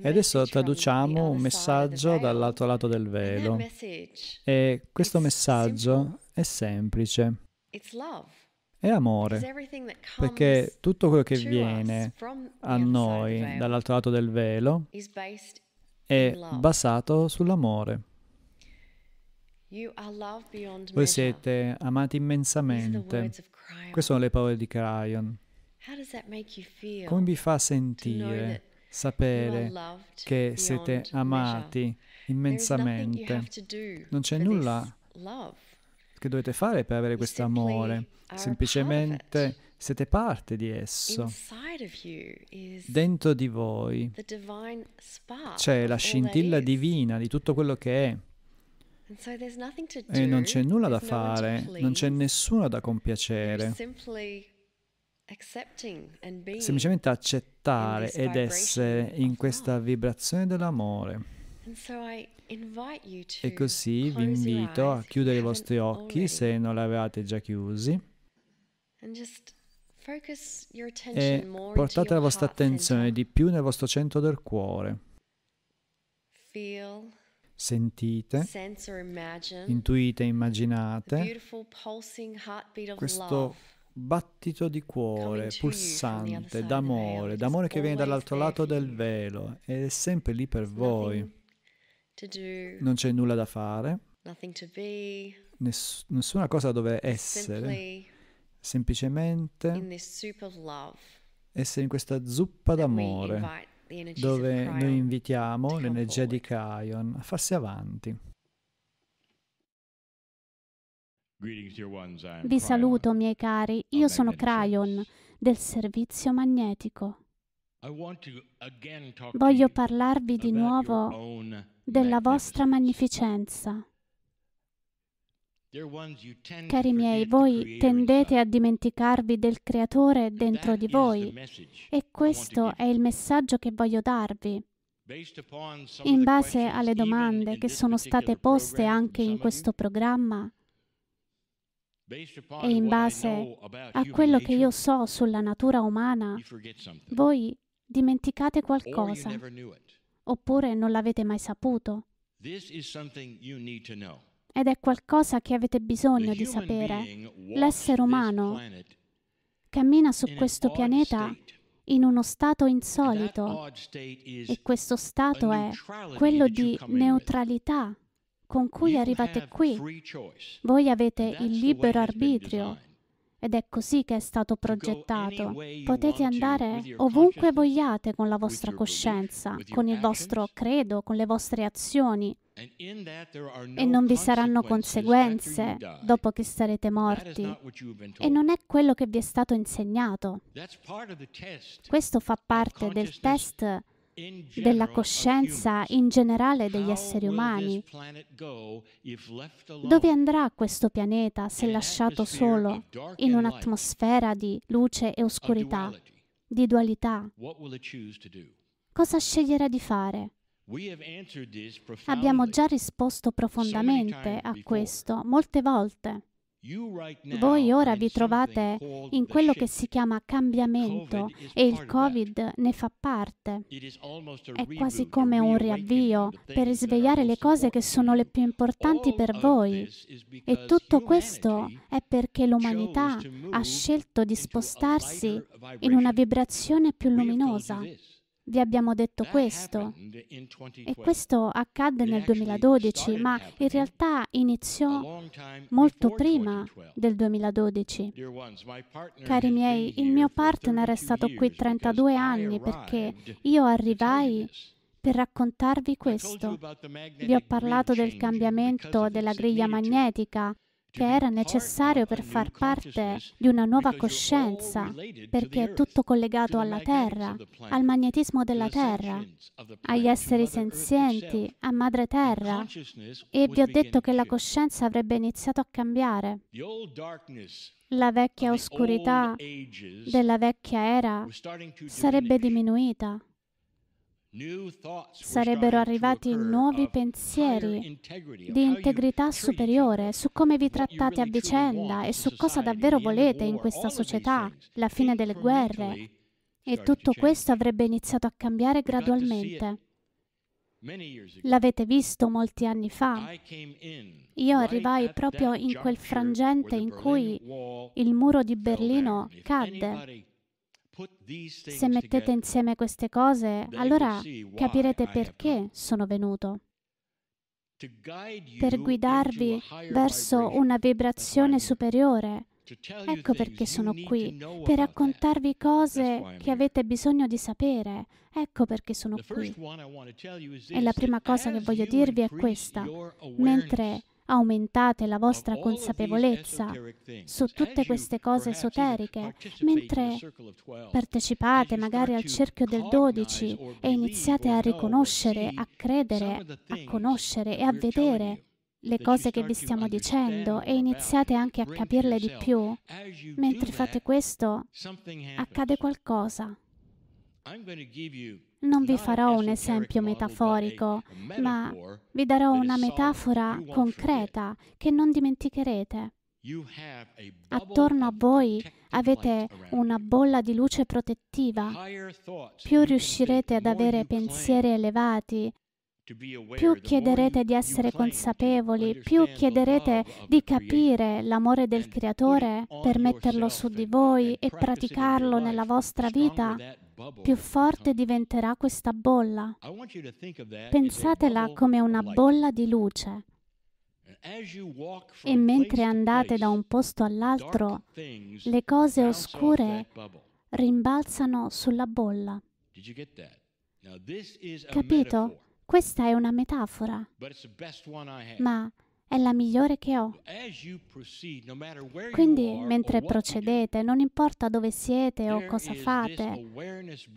E adesso traduciamo un messaggio dall'altro lato del velo. E questo messaggio è semplice. È amore, perché tutto quello che viene a noi dall'altro lato del velo è basato sull'amore. Voi siete amati immensamente. Queste sono le parole di Carion. Come vi fa sentire sapere che siete amati immensamente? Non c'è nulla che dovete fare per avere questo amore, semplicemente siete parte di esso. Dentro di voi c'è la scintilla divina di tutto quello che è. E non c'è nulla da fare, non c'è nessuno da compiacere semplicemente accettare ed essere in questa vibrazione dell'amore. E così vi invito a chiudere i vostri occhi se non li avevate già chiusi e portate la vostra attenzione di più nel vostro centro del cuore. Sentite, intuite, immaginate questo battito di cuore pulsante d'amore, d'amore che viene dall'altro lato del velo ed è sempre lì per voi. Non c'è nulla da fare, ness- nessuna cosa dove essere, semplicemente essere in questa zuppa d'amore dove noi invitiamo l'energia di Kion a farsi avanti. Vi saluto, miei cari, io sono Cryon del servizio magnetico. Voglio parlarvi di nuovo della vostra magnificenza. Cari miei, voi tendete a dimenticarvi del Creatore dentro di voi e questo è il messaggio che voglio darvi. In base alle domande che sono state poste anche in questo programma, e in base a quello che io so sulla natura umana, voi dimenticate qualcosa oppure non l'avete mai saputo. Ed è qualcosa che avete bisogno di sapere. L'essere umano cammina su questo pianeta in uno stato insolito e questo stato è quello di neutralità con cui arrivate qui. Voi avete il libero arbitrio ed è così che è stato progettato. Potete andare ovunque vogliate con la vostra coscienza, con il vostro credo, con le vostre azioni. E non vi saranno conseguenze dopo che sarete morti. E non è quello che vi è stato insegnato. Questo fa parte del test della coscienza in generale degli esseri umani. Dove andrà questo pianeta se lasciato solo in un'atmosfera di luce e oscurità, di dualità? Cosa sceglierà di fare? Abbiamo già risposto profondamente a questo molte volte. Voi ora vi trovate in quello che si chiama cambiamento e il Covid ne fa parte. È quasi come un riavvio per risvegliare le cose che sono le più importanti per voi. E tutto questo è perché l'umanità ha scelto di spostarsi in una vibrazione più luminosa. Vi abbiamo detto questo e questo accadde nel 2012, ma in realtà iniziò molto prima del 2012. Cari miei, il mio partner è stato qui 32 anni perché io arrivai per raccontarvi questo. Vi ho parlato del cambiamento della griglia magnetica che era necessario per far parte di una nuova coscienza, perché è tutto collegato alla Terra, al magnetismo della Terra, agli esseri senzienti, a Madre Terra. E vi ho detto che la coscienza avrebbe iniziato a cambiare. La vecchia oscurità della vecchia era sarebbe diminuita sarebbero arrivati nuovi pensieri di integrità superiore su come vi trattate a vicenda e su cosa davvero volete in questa società, la fine delle guerre. E tutto questo avrebbe iniziato a cambiare gradualmente. L'avete visto molti anni fa. Io arrivai proprio in quel frangente in cui il muro di Berlino cadde se mettete insieme queste cose, allora capirete perché sono venuto per guidarvi verso una vibrazione superiore. Ecco perché sono qui, per raccontarvi cose che avete bisogno di sapere. Ecco perché sono qui. E la prima cosa che voglio dirvi è questa. Mentre aumentate la vostra consapevolezza su tutte queste cose esoteriche, mentre partecipate magari al cerchio del 12 e iniziate a riconoscere, a credere, a conoscere e a vedere le cose che vi stiamo dicendo e iniziate anche a capirle di più. Mentre fate questo, accade qualcosa. Non vi farò un esempio metaforico, ma vi darò una metafora concreta che non dimenticherete. Attorno a voi avete una bolla di luce protettiva. Più riuscirete ad avere pensieri elevati, più chiederete di essere consapevoli, più chiederete di capire l'amore del Creatore per metterlo su di voi e praticarlo nella vostra vita più forte diventerà questa bolla. Pensatela come una bolla di luce. E mentre andate da un posto all'altro, le cose oscure rimbalzano sulla bolla. Capito? Questa è una metafora, ma è la migliore che ho. Quindi mentre procedete, non importa dove siete o cosa fate,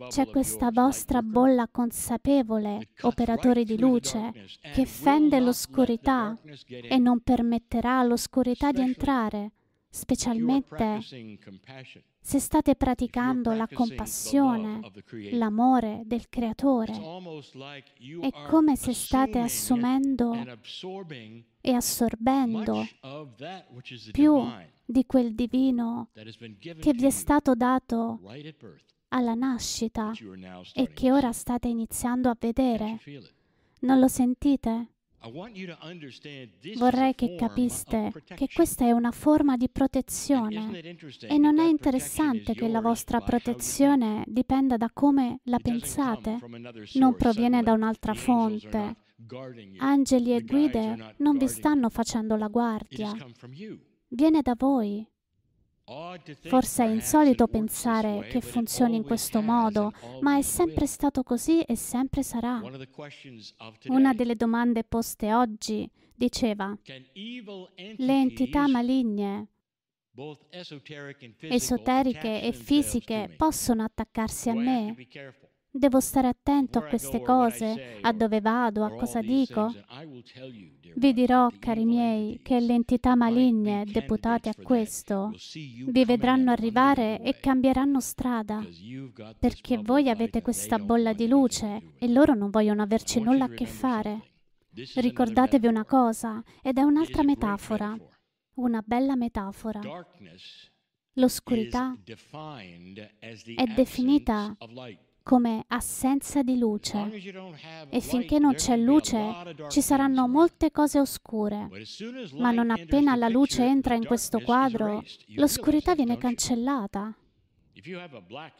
c'è questa vostra bolla consapevole, operatori di luce, che fende l'oscurità e non permetterà all'oscurità di entrare specialmente se state praticando la compassione, l'amore del Creatore. È come se state assumendo e assorbendo più di quel divino che vi è stato dato alla nascita e che ora state iniziando a vedere. Non lo sentite? Vorrei che capiste che questa è una forma di protezione e non è interessante che la vostra protezione dipenda da come la pensate, non proviene da un'altra fonte. Angeli e guide non vi stanno facendo la guardia, viene da voi. Forse è insolito pensare che funzioni in questo modo, ma è sempre stato così e sempre sarà. Una delle domande poste oggi diceva, le entità maligne, esoteriche e fisiche, possono attaccarsi a me? Devo stare attento a queste cose, a dove vado, a cosa dico. Vi dirò, cari miei, che le entità maligne deputate a questo vi vedranno arrivare e cambieranno strada, perché voi avete questa bolla di luce e loro non vogliono averci nulla a che fare. Ricordatevi una cosa, ed è un'altra metafora, una bella metafora. L'oscurità è definita come assenza di luce. E finché non c'è luce ci saranno molte cose oscure. Ma non appena la luce entra in questo quadro, l'oscurità viene cancellata.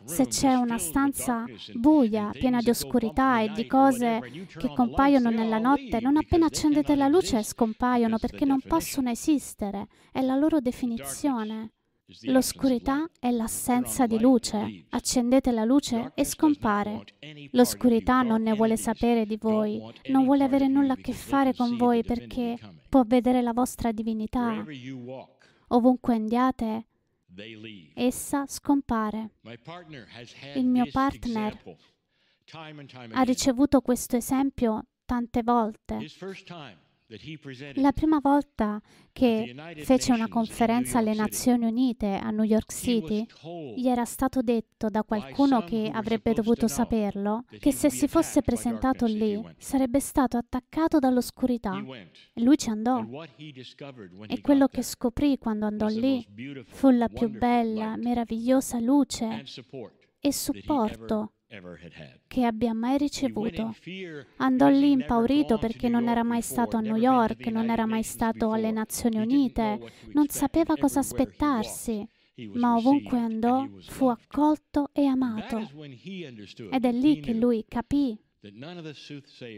Se c'è una stanza buia, piena di oscurità e di cose che compaiono nella oh, notte, non appena accendete la luce scompaiono perché non possono esistere, è la loro definizione. L'oscurità è l'assenza di luce. Accendete la luce e scompare. L'oscurità non ne vuole sapere di voi, non vuole avere nulla a che fare con voi perché può vedere la vostra divinità. Ovunque andiate, essa scompare. Il mio partner ha ricevuto questo esempio tante volte. La prima volta che fece una conferenza alle Nazioni Unite a New York City, gli era stato detto da qualcuno che avrebbe dovuto saperlo che se si fosse presentato lì sarebbe stato attaccato dall'oscurità. Lui ci andò e quello che scoprì quando andò lì fu la più bella, meravigliosa luce e supporto che abbia mai ricevuto. Andò lì impaurito perché non era mai stato a New York, non era mai stato alle Nazioni Unite, non sapeva cosa aspettarsi ma ovunque andò fu accolto e amato. Ed è lì che lui capì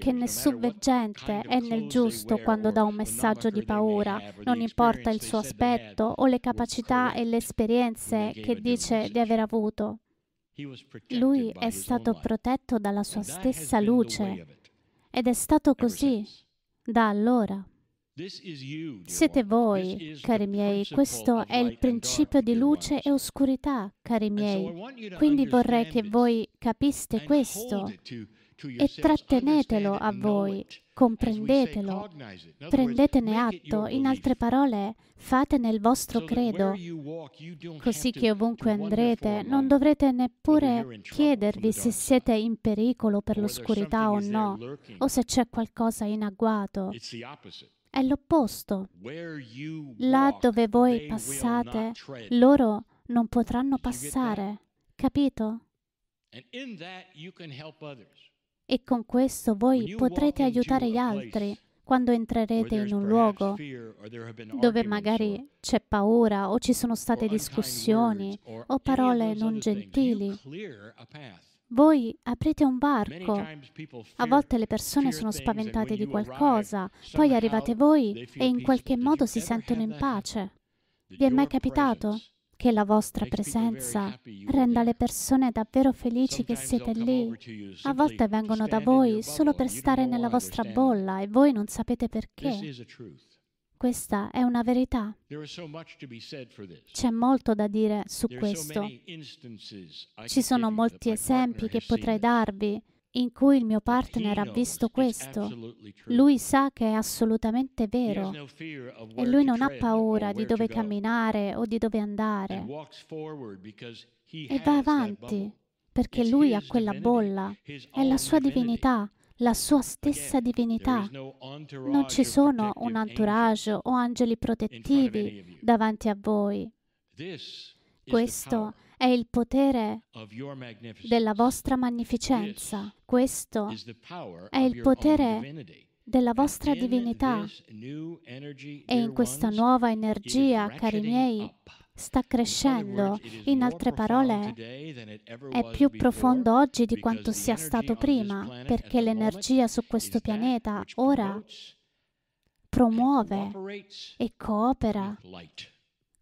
che nessun veggente è nel giusto quando dà un messaggio di paura, non importa il suo aspetto o le capacità e le esperienze che dice di aver avuto. Lui è stato protetto dalla sua stessa luce ed è stato così da allora. Siete voi, cari miei, questo è il principio di luce e oscurità, cari miei. Quindi vorrei che voi capiste questo e trattenetelo a voi comprendetelo, prendetene atto, in altre parole, fate nel vostro credo, così che ovunque andrete non dovrete neppure chiedervi se siete in pericolo per l'oscurità o no, o se c'è qualcosa in agguato. È l'opposto. Là dove voi passate, loro non potranno passare. Capito? E con questo voi potrete aiutare gli altri quando entrerete in un luogo dove magari c'è paura o ci sono state discussioni o parole non gentili. Voi aprite un varco. A volte le persone sono spaventate di qualcosa, poi arrivate voi e in qualche modo si sentono in pace. Vi è mai capitato? Che la vostra presenza renda le persone davvero felici che siete lì. A volte vengono da voi solo per stare nella vostra bolla e voi non sapete perché. Questa è una verità. C'è molto da dire su questo. Ci sono molti esempi che potrei darvi in cui il mio partner ha visto questo. Lui sa che è assolutamente vero e lui non ha paura di dove camminare o di dove andare e va avanti perché lui ha quella bolla, è la sua divinità, la sua stessa divinità. Non ci sono un entourage o angeli protettivi davanti a voi. Questo è il potere della vostra magnificenza. Questo è il potere della vostra divinità. E in questa nuova energia, cari miei, sta crescendo. In altre parole, è più profondo oggi di quanto sia stato prima, perché l'energia su questo pianeta ora promuove e coopera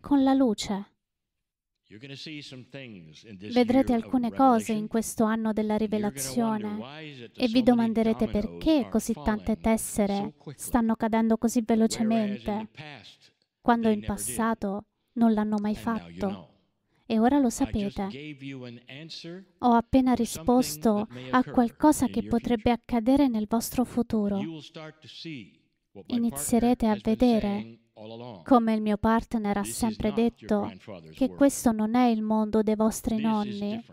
con la luce. Vedrete alcune cose in questo anno della rivelazione e vi domanderete perché così tante tessere stanno cadendo così velocemente, quando in passato non l'hanno mai fatto. E ora lo sapete. Ho appena risposto a qualcosa che potrebbe accadere nel vostro futuro. Inizierete a vedere come il mio partner ha sempre detto, che questo non è il mondo dei vostri nonni,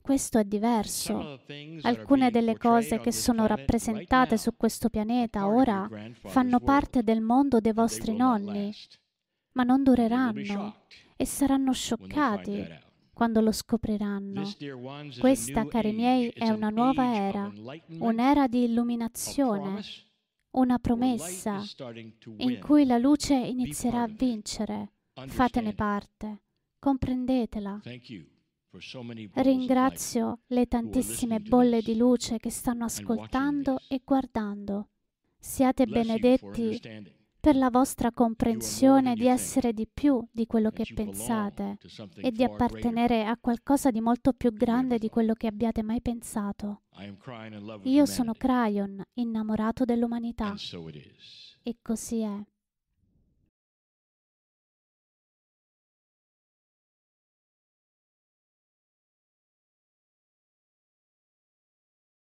questo è diverso. Alcune delle cose che sono rappresentate su questo pianeta ora fanno parte del mondo dei vostri nonni, ma non dureranno e saranno scioccati quando lo scopriranno. Questa, cari miei, è una nuova era, un'era di illuminazione una promessa in cui la luce inizierà a vincere. Fatene parte, comprendetela. Ringrazio le tantissime bolle di luce che stanno ascoltando e guardando. Siate benedetti per la vostra comprensione di essere di più di quello che pensate e di appartenere a qualcosa di molto più grande di quello che abbiate mai pensato. Io sono Cryon, innamorato dell'umanità. E così è.